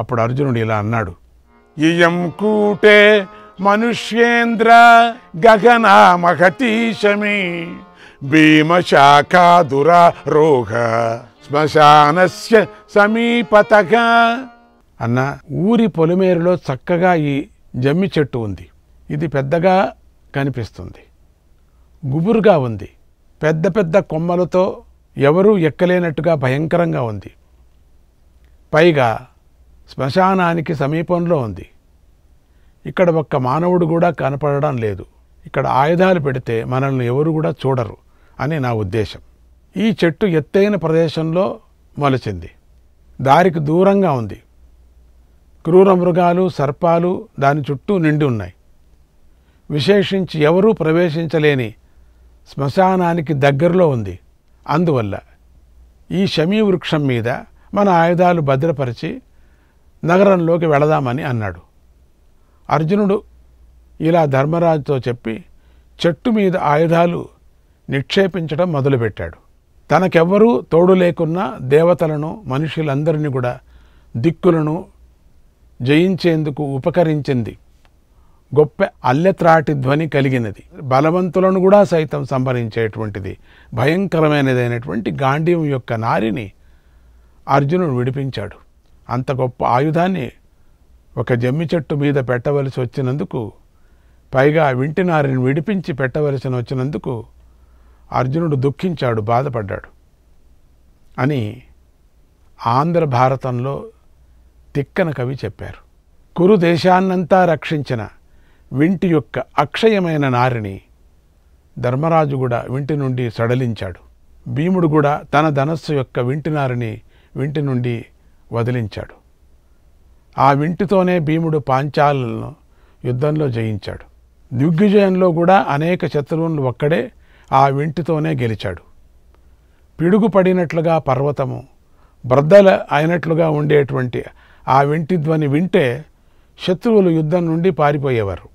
అప్పుడు అర్జునుడు ఇలా అన్నాడు ఇయం కూటే మనుష్యేంద్ర గగన గగనా మహతీశమి భీమశాఖాదురారోహ శ్మశానస్య సమీపతక అన్న ఊరి పొలిమేరులో చక్కగా ఈ జమ్మి చెట్టు ఉంది ఇది పెద్దగా కనిపిస్తుంది గుబురుగా ఉంది పెద్ద పెద్ద కొమ్మలతో ఎవరూ ఎక్కలేనట్టుగా భయంకరంగా ఉంది పైగా శ్మశానానికి సమీపంలో ఉంది ఇక్కడ ఒక్క మానవుడు కూడా కనపడడం లేదు ఇక్కడ ఆయుధాలు పెడితే మనల్ని ఎవరు కూడా చూడరు అని నా ఉద్దేశం ఈ చెట్టు ఎత్తైన ప్రదేశంలో మొలిచింది దారికి దూరంగా ఉంది క్రూర మృగాలు సర్పాలు దాని చుట్టూ నిండి ఉన్నాయి విశేషించి ఎవరూ ప్రవేశించలేని శ్మశానానికి దగ్గరలో ఉంది అందువల్ల ఈ వృక్షం మీద మన ఆయుధాలు భద్రపరిచి నగరంలోకి వెళదామని అన్నాడు అర్జునుడు ఇలా ధర్మరాజుతో చెప్పి చెట్టు మీద ఆయుధాలు నిక్షేపించడం మొదలుపెట్టాడు తనకెవ్వరూ తోడు లేకున్నా దేవతలను మనుషులందరినీ కూడా దిక్కులను జయించేందుకు ఉపకరించింది గొప్ప అల్లెత్రాటి ధ్వని కలిగినది బలవంతులను కూడా సైతం సంభరించేటువంటిది భయంకరమైనదైనటువంటి గాంధీవం యొక్క నారిని అర్జునుడు విడిపించాడు అంత గొప్ప ఆయుధాన్ని ఒక జమ్మి చెట్టు మీద పెట్టవలసి వచ్చినందుకు పైగా వింటినారిని విడిపించి పెట్టవలసిన వచ్చినందుకు అర్జునుడు దుఃఖించాడు బాధపడ్డాడు అని ఆంధ్ర భారతంలో తిక్కన కవి చెప్పారు కురు దేశాన్నంతా రక్షించిన వింటి యొక్క అక్షయమైన నారిని ధర్మరాజు కూడా వింటి నుండి సడలించాడు భీముడు కూడా తన ధనస్సు యొక్క వింటినారిని వింటి నుండి వదిలించాడు ఆ వింటితోనే భీముడు పాంచాలను యుద్ధంలో జయించాడు దిగ్విజయంలో కూడా అనేక శత్రువులు ఒక్కడే ఆ వింటితోనే గెలిచాడు పిడుగుపడినట్లుగా పర్వతము బ్రద్దల అయినట్లుగా ఉండేటువంటి ఆ వింటి ధ్వని వింటే శత్రువులు యుద్ధం నుండి పారిపోయేవారు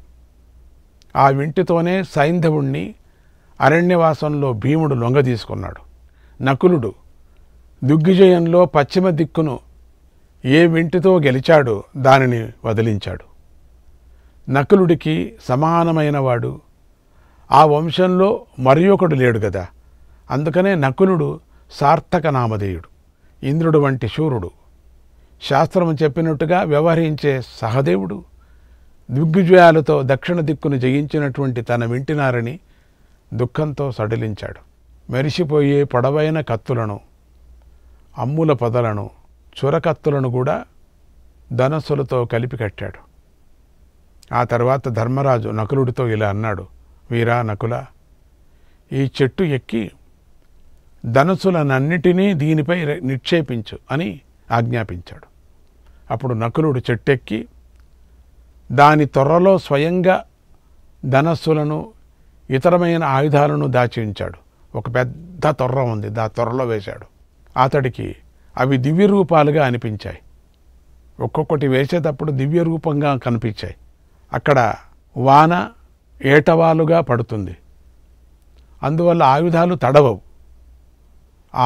ఆ వింటితోనే సైంధవుణ్ణి అరణ్యవాసంలో భీముడు లొంగదీసుకున్నాడు నకులుడు దుగ్గిజయంలో పశ్చిమ దిక్కును ఏ వింటితో గెలిచాడో దానిని వదిలించాడు నకులుడికి సమానమైన వాడు ఆ వంశంలో మరి ఒకడు లేడు కదా అందుకనే నకులుడు సార్థక నామధేయుడు ఇంద్రుడు వంటి శూరుడు శాస్త్రం చెప్పినట్టుగా వ్యవహరించే సహదేవుడు దిగ్విజయాలతో దక్షిణ దిక్కును జయించినటువంటి తన వింటినారని దుఃఖంతో సడలించాడు మెరిసిపోయే పొడవైన కత్తులను అమ్ముల పొదలను చురకత్తులను కూడా ధనస్సులతో కలిపి కట్టాడు ఆ తర్వాత ధర్మరాజు నకులుడితో ఇలా అన్నాడు వీరా నకుల ఈ చెట్టు ఎక్కి ధనస్సులనన్నిటినీ దీనిపై నిక్షేపించు అని ఆజ్ఞాపించాడు అప్పుడు నకులుడు చెట్టెక్కి దాని త్వరలో స్వయంగా ధనస్సులను ఇతరమైన ఆయుధాలను దాచి ఉంచాడు ఒక పెద్ద తొర్ర ఉంది దా త్వరలో వేశాడు అతడికి అవి దివ్య రూపాలుగా అనిపించాయి ఒక్కొక్కటి వేసేటప్పుడు దివ్య రూపంగా కనిపించాయి అక్కడ వాన ఏటవాలుగా పడుతుంది అందువల్ల ఆయుధాలు తడవవు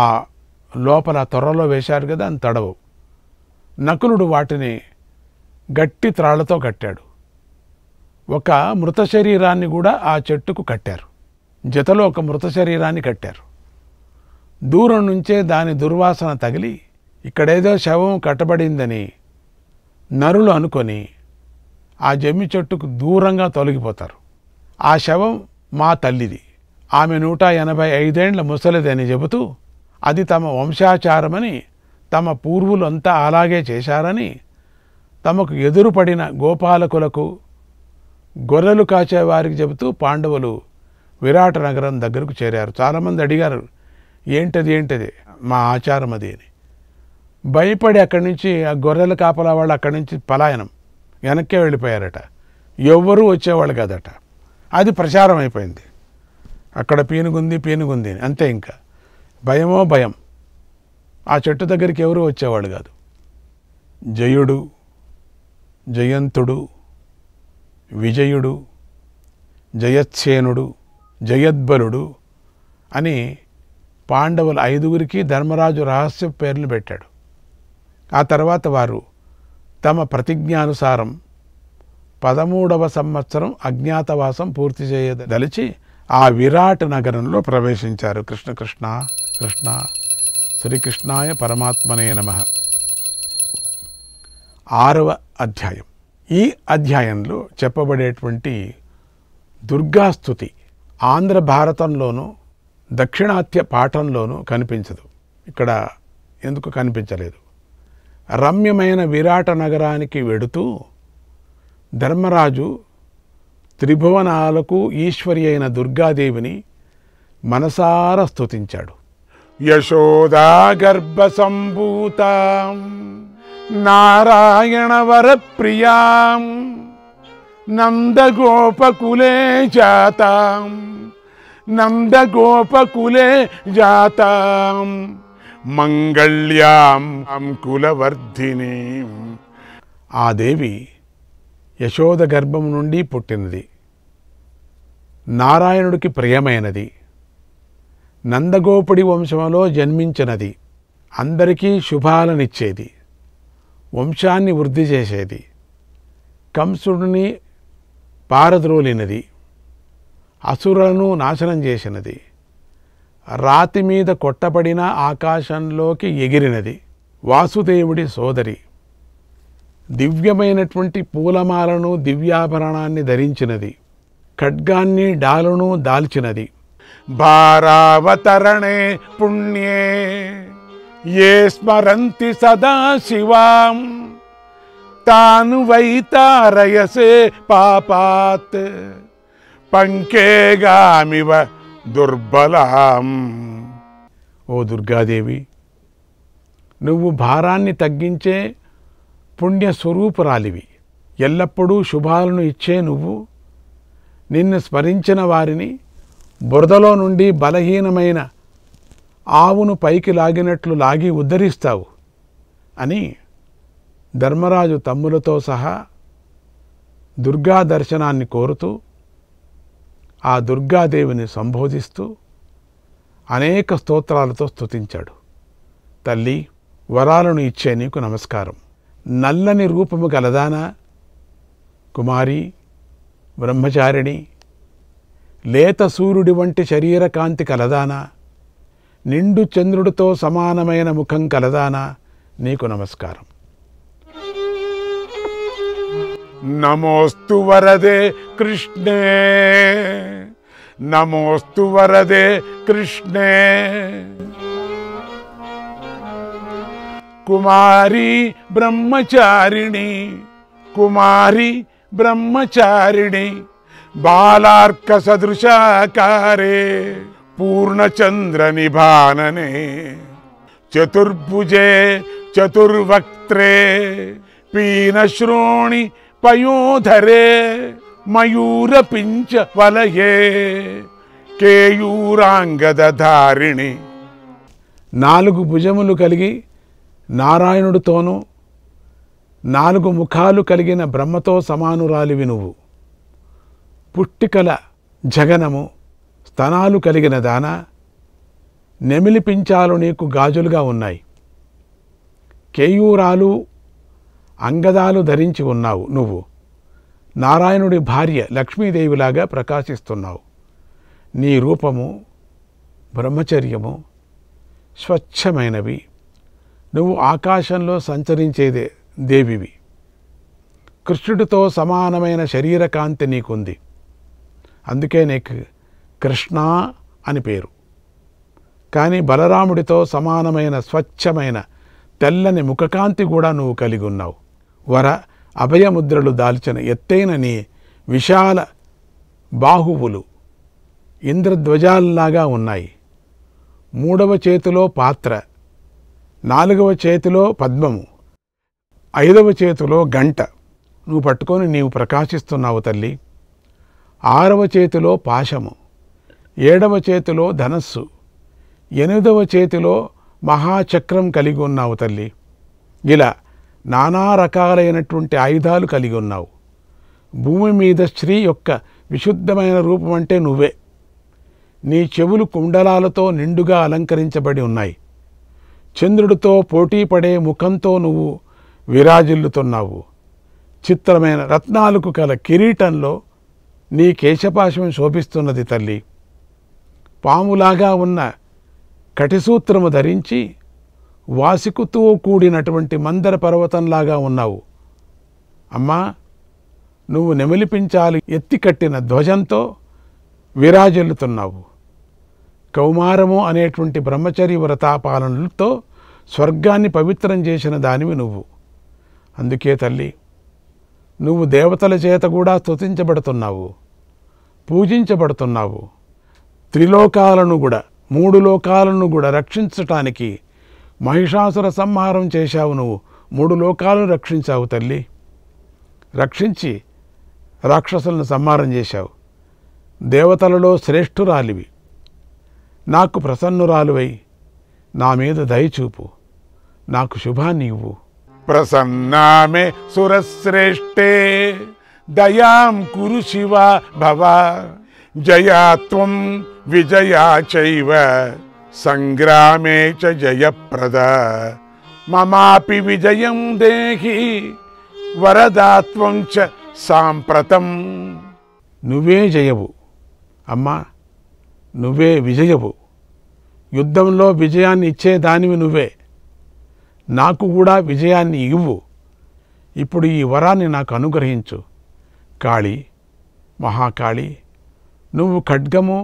ఆ లోపల త్వరలో వేశారు కదా అని తడవవు నకులుడు వాటిని గట్టి త్రాళ్లతో కట్టాడు ఒక మృత శరీరాన్ని కూడా ఆ చెట్టుకు కట్టారు జతలో ఒక మృత శరీరాన్ని కట్టారు దూరం నుంచే దాని దుర్వాసన తగిలి ఇక్కడేదో శవం కట్టబడిందని నరులు అనుకొని ఆ జమ్మి చెట్టుకు దూరంగా తొలగిపోతారు ఆ శవం మా తల్లిది ఆమె నూట ఎనభై ఐదేండ్ల ముసలిదని చెబుతూ అది తమ వంశాచారమని తమ పూర్వులంతా అలాగే చేశారని తమకు ఎదురుపడిన గోపాలకులకు గొర్రెలు కాచేవారికి చెబుతూ పాండవులు విరాట నగరం దగ్గరకు చేరారు చాలామంది అడిగారు ఏంటది ఏంటది మా ఆచారం అది అని భయపడి అక్కడి నుంచి ఆ గొర్రెల కాపలా వాళ్ళు అక్కడి నుంచి పలాయనం వెనక్కే వెళ్ళిపోయారట ఎవ్వరూ వచ్చేవాళ్ళు కాదట అది ప్రచారం అయిపోయింది అక్కడ పీనుగుంది పీనుగుంది అని అంతే ఇంకా భయమో భయం ఆ చెట్టు దగ్గరికి ఎవరు వచ్చేవాళ్ళు కాదు జయుడు జయంతుడు విజయుడు జయత్సేనుడు జయద్బలుడు అని పాండవులు ఐదుగురికి ధర్మరాజు రహస్య పేర్లు పెట్టాడు ఆ తర్వాత వారు తమ ప్రతిజ్ఞానుసారం పదమూడవ సంవత్సరం అజ్ఞాతవాసం పూర్తి చేయదలిచి ఆ విరాట్ నగరంలో ప్రవేశించారు కృష్ణ కృష్ణ కృష్ణ శ్రీకృష్ణాయ పరమాత్మనే నమ ఆరవ అధ్యాయం ఈ అధ్యాయంలో చెప్పబడేటువంటి దుర్గాస్తుతి ఆంధ్ర భారతంలోనూ దక్షిణాత్య పాఠంలోనూ కనిపించదు ఇక్కడ ఎందుకు కనిపించలేదు రమ్యమైన విరాట నగరానికి వెడుతూ ధర్మరాజు త్రిభువనాలకు ఈశ్వరి అయిన దుర్గాదేవిని మనసార స్థుతించాడు యశోదా సంభూత నారాయణ ప్రియా నందగోపకులే జాతాం నందగోపకులే జాతాం మంగళ్యాం కులవర్ధిని ఆ దేవి యశోద గర్భం నుండి పుట్టినది నారాయణుడికి ప్రియమైనది నందగోపుడి వంశంలో జన్మించినది అందరికీ శుభాలనిచ్చేది వంశాన్ని వృద్ధి చేసేది కంసుడిని పారద్రోలినది అసురులను నాశనం చేసినది రాతి మీద కొట్టబడిన ఆకాశంలోకి ఎగిరినది వాసుదేవుడి సోదరి దివ్యమైనటువంటి పూలమాలను దివ్యాభరణాన్ని ధరించినది ఖడ్గాన్ని డాలును దాల్చినది భారావతరణే పుణ్యే ఏ స్మరంతి సదా శివాం తాను వైతారయసే పాపాత్ పంకేగామివ దుర్బలం ఓ దుర్గాదేవి నువ్వు భారాన్ని తగ్గించే పుణ్యస్వరూపురాలివి ఎల్లప్పుడూ శుభాలను ఇచ్చే నువ్వు నిన్ను స్మరించిన వారిని బురదలో నుండి బలహీనమైన ఆవును పైకి లాగినట్లు లాగి ఉద్ధరిస్తావు అని ధర్మరాజు తమ్ములతో సహా దుర్గా దర్శనాన్ని కోరుతూ ఆ దుర్గాదేవిని సంబోధిస్తూ అనేక స్తోత్రాలతో స్తుతించాడు తల్లి వరాలను ఇచ్చే నీకు నమస్కారం నల్లని రూపము గలదానా కుమారి బ్రహ్మచారిణి లేత సూర్యుడి వంటి శరీరకాంతి కలదానా నిండు చంద్రుడితో సమానమైన ముఖం కలదానా నీకు నమస్కారం नमोस्तु वरदे कृष्णे नमोस्तु वरदे कृष्णे कुमारी ब्रह्मचारिणी कुमारी ब्रह्मचारिणी बालार्कसदृशाकारे पूर्णचन्द्रनिभानने चतुर्भुजे चतुर्वक्त्रे पीनश्रोणि పయోధరే మయూర పించ వలయే కేయూరాంగదధారిణి నాలుగు భుజములు కలిగి నారాయణుడితోనూ నాలుగు ముఖాలు కలిగిన బ్రహ్మతో సమానురాలివి నువ్వు పుట్టికల జగనము స్తనాలు కలిగిన దాన నెమిలిపించాలు నీకు గాజులుగా ఉన్నాయి కేయూరాలు అంగదాలు ధరించి ఉన్నావు నువ్వు నారాయణుడి భార్య లక్ష్మీదేవిలాగా ప్రకాశిస్తున్నావు నీ రూపము బ్రహ్మచర్యము స్వచ్ఛమైనవి నువ్వు ఆకాశంలో సంచరించేదే దేవివి కృష్ణుడితో సమానమైన శరీరకాంతి నీకుంది అందుకే నీకు కృష్ణ అని పేరు కానీ బలరాముడితో సమానమైన స్వచ్ఛమైన తెల్లని ముఖకాంతి కూడా నువ్వు కలిగి ఉన్నావు వర అభయముద్రలు దాల్చిన ఎత్తైనని విశాల బాహువులు ఇంద్రధ్వజాల్లాగా ఉన్నాయి మూడవ చేతిలో పాత్ర నాలుగవ చేతిలో పద్మము ఐదవ చేతిలో గంట నువ్వు పట్టుకొని నీవు ప్రకాశిస్తున్నావు తల్లి ఆరవ చేతిలో పాశము ఏడవ చేతిలో ధనస్సు ఎనిమిదవ చేతిలో మహాచక్రం కలిగి ఉన్నావు తల్లి ఇలా నానా రకాలైనటువంటి ఆయుధాలు కలిగి ఉన్నావు భూమి మీద స్త్రీ యొక్క విశుద్ధమైన రూపం అంటే నువ్వే నీ చెవులు కుండలాలతో నిండుగా అలంకరించబడి ఉన్నాయి చంద్రుడితో పోటీ పడే ముఖంతో నువ్వు విరాజిల్లుతున్నావు చిత్రమైన రత్నాలకు కల కిరీటంలో నీ కేశపాశం శోభిస్తున్నది తల్లి పాములాగా ఉన్న కటిసూత్రము ధరించి వాసికుతో కూడినటువంటి మందర పర్వతంలాగా ఉన్నావు అమ్మా నువ్వు నెమలిపించాలి ఎత్తి కట్టిన ధ్వజంతో విరాజల్లుతున్నావు కౌమారము అనేటువంటి బ్రహ్మచరి వ్రతాపాలనలతో స్వర్గాన్ని పవిత్రం చేసిన దానివి నువ్వు అందుకే తల్లి నువ్వు దేవతల చేత కూడా స్తుతించబడుతున్నావు పూజించబడుతున్నావు త్రిలోకాలను కూడా మూడు లోకాలను కూడా రక్షించటానికి మహిషాసుర సంహారం చేశావు నువ్వు మూడు లోకాలను రక్షించావు తల్లి రక్షించి రాక్షసులను సంహారం చేశావు దేవతలలో శ్రేష్ఠురాలివి నాకు ప్రసన్నురాలువై నా మీద దయచూపు నాకు శుభాన్ని ఇవ్వు ప్రసన్నామే సురశ్రేష్ఠే దయాం కురు శివ భవ జయాత్వం విజయా చైవ సంగ్రామే చ జయప్రద మమాపి విజయం దేహి వరదాత్వం చ సాంప్రతం నువ్వే జయవు అమ్మా నువ్వే విజయవు యుద్ధంలో విజయాన్ని ఇచ్చేదానివి నువ్వే నాకు కూడా విజయాన్ని ఇవ్వు ఇప్పుడు ఈ వరాన్ని నాకు అనుగ్రహించు కాళి మహాకాళి నువ్వు ఖడ్గము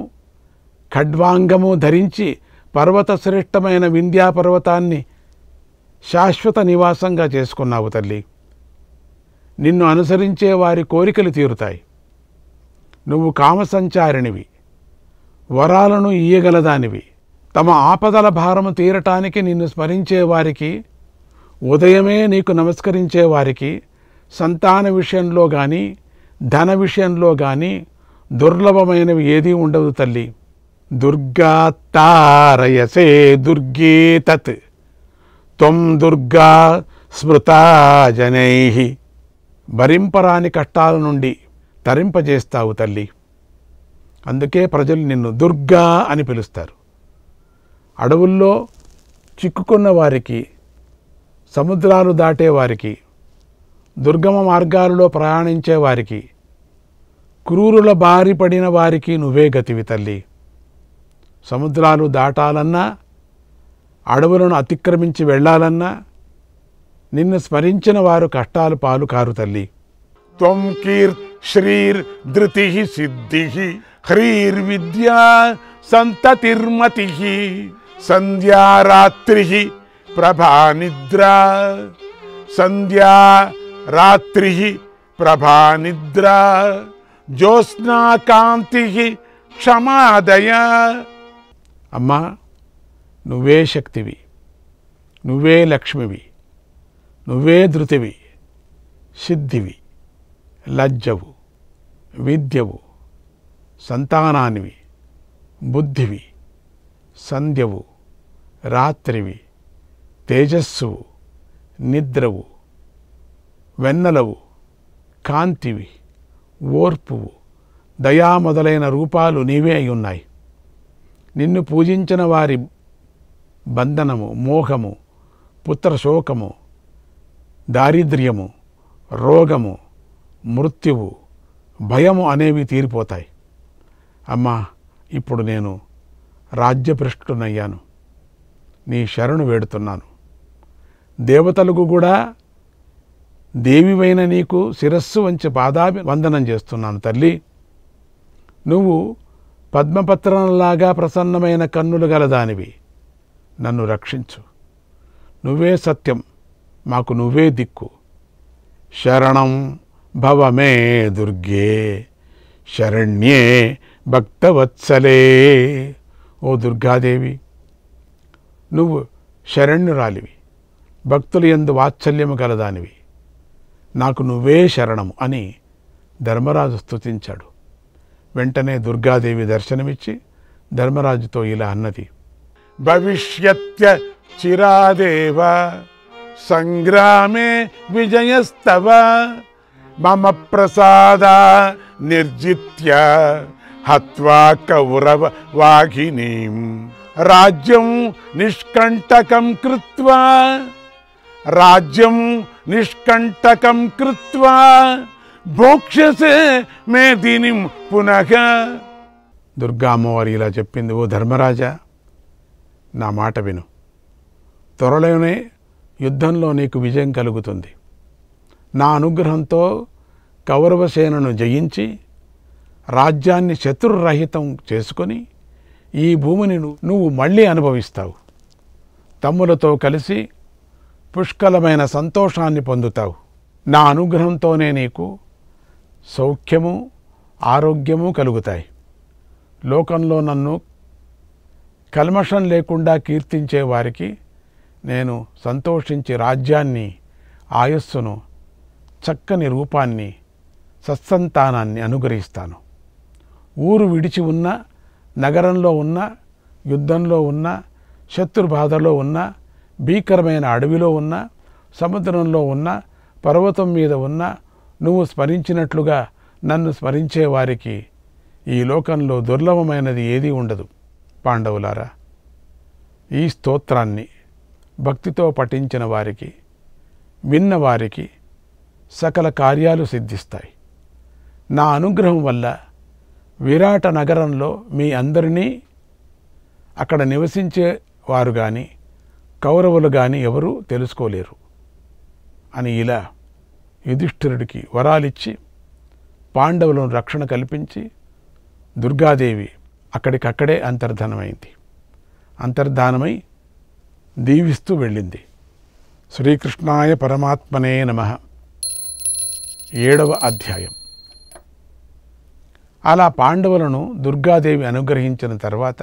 ఖడ్వాంగము ధరించి పర్వతశ్రేష్టమైన వింధ్యా పర్వతాన్ని శాశ్వత నివాసంగా చేసుకున్నావు తల్లి నిన్ను అనుసరించే వారి కోరికలు తీరుతాయి నువ్వు కామసంచారిణివి వరాలను ఇయ్యగలదానివి తమ ఆపదల భారము తీరటానికి నిన్ను స్మరించే వారికి ఉదయమే నీకు నమస్కరించే వారికి సంతాన విషయంలో కానీ ధన విషయంలో కానీ దుర్లభమైనవి ఏదీ ఉండదు తల్లి దుర్గాత్తారయసే దుర్గే తత్ త్వం దుర్గా స్మృతా జనై భరింపరాని కష్టాల నుండి తరింపజేస్తావు తల్లి అందుకే ప్రజలు నిన్ను దుర్గా అని పిలుస్తారు అడవుల్లో చిక్కుకున్న వారికి సముద్రాలు దాటే వారికి దుర్గమ మార్గాలలో ప్రయాణించే వారికి క్రూరుల బారి పడిన వారికి నువ్వే గతివి తల్లి సముద్రాలు దాటాలన్నా అడవులను అతిక్రమించి వెళ్ళాలన్నా నిన్ను స్మరించిన వారు కష్టాలు పాలు కారు తల్లి త్వం కీర్ శ్రీర్ ధృతి సిద్ధి హ్రీర్ విద్యా సంతతిర్మతి సంధ్యారాత్రి ప్రభా నిద్ర సంధ్యా రాత్రి ప్రభా నిద్ర జ్యోత్స్నాకాంతి క్షమాదయ అమ్మా నువ్వే శక్తివి నువ్వే లక్ష్మివి నువ్వే ధృతివి సిద్ధివి లజ్జవు విద్యవు సంతానానివి బుద్ధివి సంధ్యవు రాత్రివి తేజస్సువు నిద్రవు వెన్నలవు కాంతివి ఓర్పువు దయా మొదలైన రూపాలు నీవే అయి ఉన్నాయి నిన్ను పూజించిన వారి బంధనము మోహము పుత్రశోకము దారిద్ర్యము రోగము మృత్యువు భయము అనేవి తీరిపోతాయి అమ్మా ఇప్పుడు నేను రాజ్యపృష్ఠునయ్యాను నీ శరణు వేడుతున్నాను దేవతలకు కూడా దేవివైన నీకు శిరస్సు వంచి పాదాభి వందనం చేస్తున్నాను తల్లి నువ్వు పద్మపత్రంలాగా ప్రసన్నమైన కన్నులు గలదానివి నన్ను రక్షించు నువ్వే సత్యం మాకు నువ్వే దిక్కు శరణం భవమే దుర్గే శరణ్యే భక్తవత్సలే ఓ దుర్గాదేవి నువ్వు శరణ్యురాలివి భక్తులు ఎందు వాత్సల్యము గలదానివి నాకు నువ్వే శరణము అని ధర్మరాజు స్తుతించాడు వెంటనే దుర్గాదేవి దర్శనమిచ్చి ధర్మరాజుతో ఇలా అన్నది భవిష్యత్య చిరాదేవ సంగ్రామే విజయస్తవ మమ ప్రసాద నిర్జిత్య హత్వా కౌరవ వాఘినీం రాజ్యం నిష్కంటకం కృత్వా రాజ్యం నిష్కంటకం కృత్వా భోక్షసే మే దీని పునః దుర్గా అమ్మవారు ఇలా చెప్పింది ఓ ధర్మరాజా నా మాట విను త్వరలోనే యుద్ధంలో నీకు విజయం కలుగుతుంది నా అనుగ్రహంతో కౌరవసేనను జయించి రాజ్యాన్ని శత్రురహితం చేసుకొని ఈ భూమిని నువ్వు మళ్ళీ అనుభవిస్తావు తమ్ములతో కలిసి పుష్కలమైన సంతోషాన్ని పొందుతావు నా అనుగ్రహంతోనే నీకు సౌఖ్యము ఆరోగ్యము కలుగుతాయి లోకంలో నన్ను కల్మషం లేకుండా కీర్తించే వారికి నేను సంతోషించి రాజ్యాన్ని ఆయస్సును చక్కని రూపాన్ని సత్సంతానాన్ని అనుగ్రహిస్తాను ఊరు విడిచి ఉన్న నగరంలో ఉన్న యుద్ధంలో ఉన్న శత్రుబాధలో ఉన్న భీకరమైన అడవిలో ఉన్న సముద్రంలో ఉన్న పర్వతం మీద ఉన్న నువ్వు స్మరించినట్లుగా నన్ను స్మరించే వారికి ఈ లోకంలో దుర్లభమైనది ఏదీ ఉండదు పాండవులారా ఈ స్తోత్రాన్ని భక్తితో పఠించిన వారికి విన్నవారికి వారికి సకల కార్యాలు సిద్ధిస్తాయి నా అనుగ్రహం వల్ల విరాట నగరంలో మీ అందరినీ అక్కడ నివసించే వారు కానీ కౌరవులు కానీ ఎవరూ తెలుసుకోలేరు అని ఇలా యుధిష్ఠిరుడికి వరాలిచ్చి పాండవులను రక్షణ కల్పించి దుర్గాదేవి అక్కడికక్కడే అంతర్ధానమైంది అంతర్ధానమై దీవిస్తూ వెళ్ళింది శ్రీకృష్ణాయ పరమాత్మనే నమ ఏడవ అధ్యాయం అలా పాండవులను దుర్గాదేవి అనుగ్రహించిన తర్వాత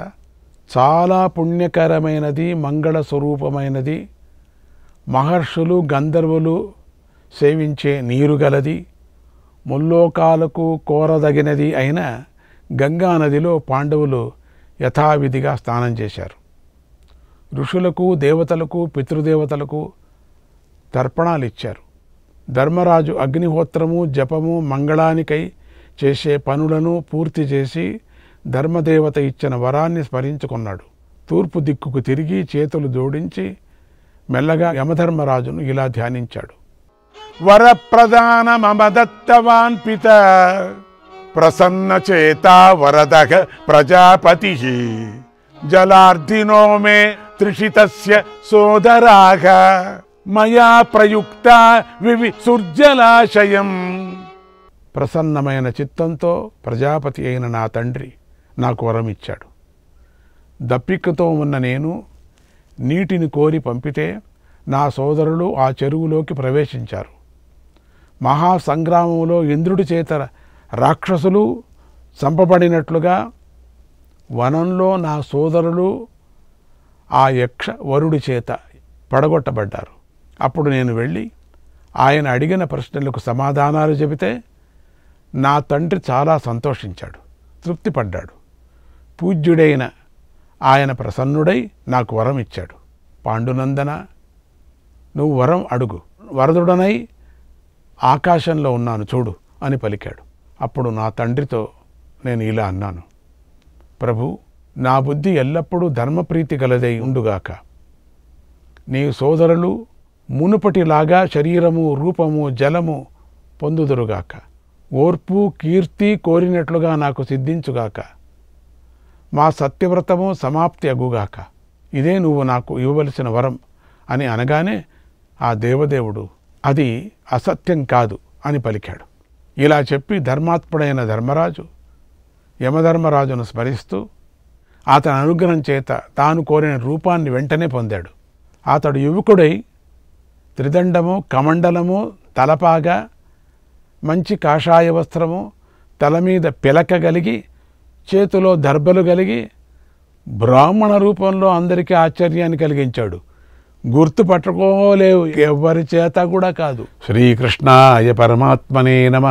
చాలా పుణ్యకరమైనది మంగళ స్వరూపమైనది మహర్షులు గంధర్వులు సేవించే నీరు గలది ముల్లోకాలకు కోరదగినది అయిన గంగానదిలో పాండవులు యథావిధిగా స్నానం చేశారు ఋషులకు దేవతలకు పితృదేవతలకు తర్పణాలు ఇచ్చారు ధర్మరాజు అగ్నిహోత్రము జపము మంగళానికై చేసే పనులను పూర్తి చేసి ధర్మదేవత ఇచ్చిన వరాన్ని స్మరించుకున్నాడు తూర్పు దిక్కుకు తిరిగి చేతులు జోడించి మెల్లగా యమధర్మరాజును ఇలా ధ్యానించాడు మమదత్తవాన్ పిత చేత వరద ప్రజాపతి జలార్దినో మే త్రిషితస్య సోదరాగ మయా ప్రయుక్త వివి సుర్జలాశయం ప్రసన్నమైన చిత్తంతో ప్రజాపతి అయిన నా తండ్రి నాకు వరమిచ్చాడు ఇచ్చాడు దప్పికతో ఉన్న నేను నీటిని కోరి పంపితే నా సోదరులు ఆ చెరువులోకి ప్రవేశించారు మహాసంగ్రామంలో ఇంద్రుడి చేత రాక్షసులు చంపబడినట్లుగా వనంలో నా సోదరులు ఆ యక్ష వరుడి చేత పడగొట్టబడ్డారు అప్పుడు నేను వెళ్ళి ఆయన అడిగిన ప్రశ్నలకు సమాధానాలు చెబితే నా తండ్రి చాలా సంతోషించాడు తృప్తిపడ్డాడు పూజ్యుడైన ఆయన ప్రసన్నుడై నాకు వరం ఇచ్చాడు పాండునందన నువ్వు వరం అడుగు వరదుడనై ఆకాశంలో ఉన్నాను చూడు అని పలికాడు అప్పుడు నా తండ్రితో నేను ఇలా అన్నాను ప్రభు నా బుద్ధి ఎల్లప్పుడూ ధర్మప్రీతి గలదై ఉండుగాక నీ సోదరులు మునుపటిలాగా శరీరము రూపము జలము పొందుదురుగాక ఓర్పు కీర్తి కోరినట్లుగా నాకు సిద్ధించుగాక మా సత్యవ్రతము సమాప్తి అగుగాక ఇదే నువ్వు నాకు ఇవ్వవలసిన వరం అని అనగానే ఆ దేవదేవుడు అది అసత్యం కాదు అని పలికాడు ఇలా చెప్పి ధర్మాత్ముడైన ధర్మరాజు యమధర్మరాజును స్మరిస్తూ అతని అనుగ్రహం చేత తాను కోరిన రూపాన్ని వెంటనే పొందాడు అతడు యువకుడై త్రిదండము కమండలము తలపాగా మంచి కాషాయ వస్త్రము తల మీద పిలక కలిగి చేతిలో దర్బలు కలిగి బ్రాహ్మణ రూపంలో అందరికీ ఆశ్చర్యాన్ని కలిగించాడు గుర్తుపట్టుకోలేవు ఎవరి చేత కూడా కాదు శ్రీకృష్ణాయ పరమాత్మనే నమ